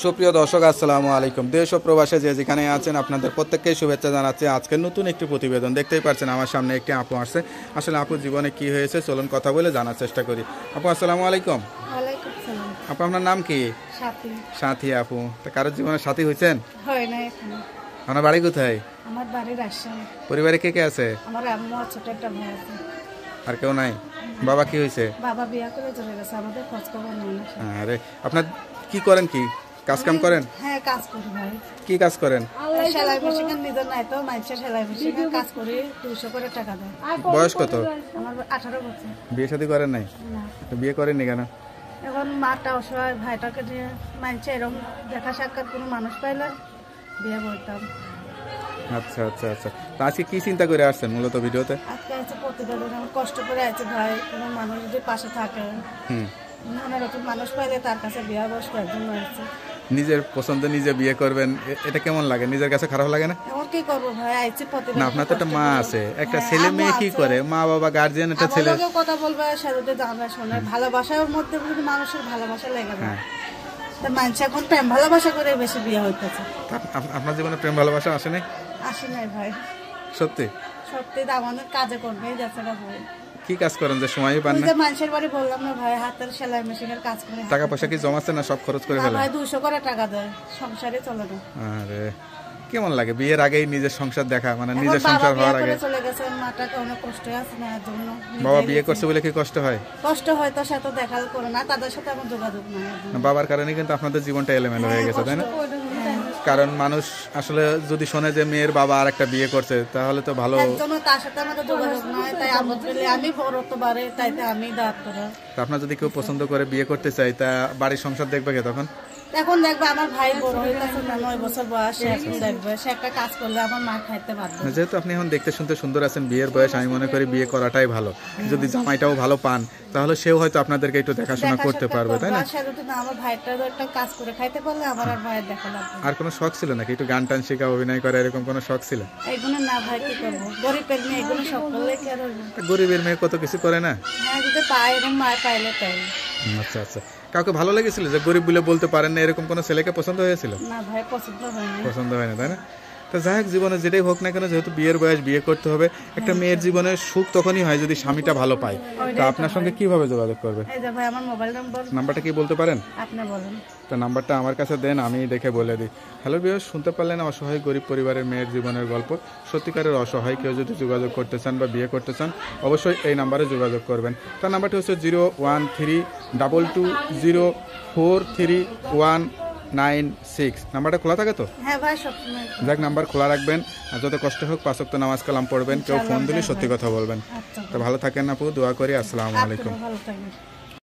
সুপ্রিয় দর্শক আসসালামু আলাইকুম দেশ ও প্রবাসে যে যেখানে আছেন আপনাদের প্রত্যেককেই শুভেচ্ছা জানাচ্ছি আজকের নতুন একটি প্রতিবেদন দেখতেই পাচ্ছেন আমার সামনে একটি আপু আসছে আসলে আপুর জীবনে কি হয়েছে চলুন কথা বলে জানার চেষ্টা করি আপু আসসালামু আলাইকুম আপু আপনার নাম কি সাথী আপু তা কারোর জীবনে সাথী হয়েছেন আপনার বাড়ি কোথায় পরিবারে কে কে আছে আর কেউ নাই বাবা কি হয়েছে আরে আপনার কি করেন কি কাজ কাম করেন হ্যাঁ কাজ করি ভাই কি কাজ করেন সেলাই মেশিন নিজের নাই তো মানুষের সেলাই মেশিন কাজ করি 200 করে টাকা দেয় বয়স কত আমার 18 বছর বিয়ে শাদী করেন নাই না বিয়ে করেন নি কেন এখন মাটা অসহায় ভাইটাকে নিয়ে মানুষ এরকম দেখা সাক্ষাৎ কোনো মানুষ পাইলে বিয়ে করতাম আচ্ছা আচ্ছা আচ্ছা তো আজকে কি চিন্তা করে আসছেন মূলত ভিডিওতে আজকে আছে প্রতিবেদন কষ্ট করে আছে ভাই কোনো মানুষ যদি পাশে থাকে হুম মনের মানুষ পাইলে তার কাছে বিয়ে বসবার জন্য আসছে নিজের পছন্দ নিজে বিয়ে করবেন এটা কেমন লাগে নিজের কাছে খারাপ লাগে না না আপনার তো একটা মা আছে একটা হ্যাঁ, ছেলে মেয়ে কি করে মা বাবা গার্জিয়ান একটা ছেলে কথা বলবে সেটা জানা শোনা ভালোবাসার মধ্যে মানুষের ভালোবাসা লেগে যায় হ্যাঁ। মানুষ এখন প্রেম ভালোবাসা করে বেশি বিয়ে আপনার জীবনে প্রেম ভালোবাসা আসে নাই আসে নাই ভাই সত্যি সত্যি আমাদের কাজে করবে যাচ্ছে না কি কাজ করেন যে সময় পান না মানুষের বাড়ি বললাম না ভাই হাতের সেলাই মেশিনের কাজ করে টাকা পয়সা কি জমাচ্ছে না সব খরচ করে ফেলে ভাই 200 করে টাকা দেয় সংসারে চলে না আরে কেমন লাগে বিয়ের আগেই নিজের সংসার দেখা মানে নিজের সংসার হওয়ার আগে চলে গেছে মাটাকে অনেক কষ্ট আছে না জন্য বাবা বিয়ে করছে বলে কি কষ্ট হয় কষ্ট হয় তো সাথে দেখা করে না তাদের সাথে আমার যোগাযোগ নাই বাবার কারণে কিন্তু আপনাদের জীবনটা এলোমেলো হয়ে হ্যাঁ, গেছে তাই না কারণ মানুষ আসলে যদি শোনে যে মেয়ের বাবা আর একটা বিয়ে করছে তাহলে তো ভালো আপনার যদি কেউ পছন্দ করে বিয়ে করতে চাই তা বাড়ির সংসার দেখবে কে তখন এখন দেখবে আমার ভাই বড় হয়ে গেছে নয় বছর বয়স এখন দেখবে সে একটা কাজ করলে আমার মা খাইতে পারবে যেহেতু আপনি এখন দেখতে শুনতে সুন্দর আছেন বিয়ের বয়স আমি মনে করি বিয়ে করাটাই ভালো যদি জামাইটাও ভালো পান তাহলে সেও হয়তো আপনাদেরকে একটু দেখাশোনা করতে পারবে তাই না আমার ভাইটা তো একটা কাজ করে খাইতে পারলে আমার আর ভাইয়ের দেখা লাগবে আর কোনো শখ ছিল নাকি একটু গান টান শেখা অভিনয় করা এরকম কোনো শখ ছিল এগুলো না ভাই কি করব গরিবের মেয়ে এগুলো শখ করলে কি আর গরিবের মেয়ে কত কিছু করে না হ্যাঁ যদি পায় এবং মায় পাইলে তাই আচ্ছা আচ্ছা কাউকে ভালো লেগেছিল যে গরিব বলে বলতে পারেন না এরকম কোনো ছেলেকে পছন্দ হয়েছিল না ভাই পছন্দ হয়নি পছন্দ হয়নি তাই না তা যাই হোক জীবনে যেটাই হোক না কেন যেহেতু বিয়ের বয়স বিয়ে করতে হবে একটা মেয়ের জীবনে সুখ তখনই হয় যদি স্বামীটা ভালো পায় তা আপনার সঙ্গে কিভাবে যোগাযোগ করবে নাম্বারটা কি বলতে পারেন তা তো নাম্বারটা আমার কাছে দেন আমি দেখে বলে দিই হ্যালো বিয়ে শুনতে পারলেন অসহায় গরিব পরিবারের মেয়ের জীবনের গল্প সত্যিকারের অসহায় কেউ যদি যোগাযোগ করতে চান বা বিয়ে করতে চান অবশ্যই এই নাম্বারে যোগাযোগ করবেন তার নাম্বারটি হচ্ছে zero one three double two zero four three one nine six নাম্বারটা খোলা থাকে তো হ্যাঁ যাক নাম্বার খোলা রাখবেন আর যত কষ্ট হোক পাঁচক্ত নামাজ কালাম পড়বেন কেউ ফোন দিলে সত্যি কথা বলবেন আচ্ছা। তো ভালো থাকেন আপু দোয়া করি আসসালামু আলাইকুম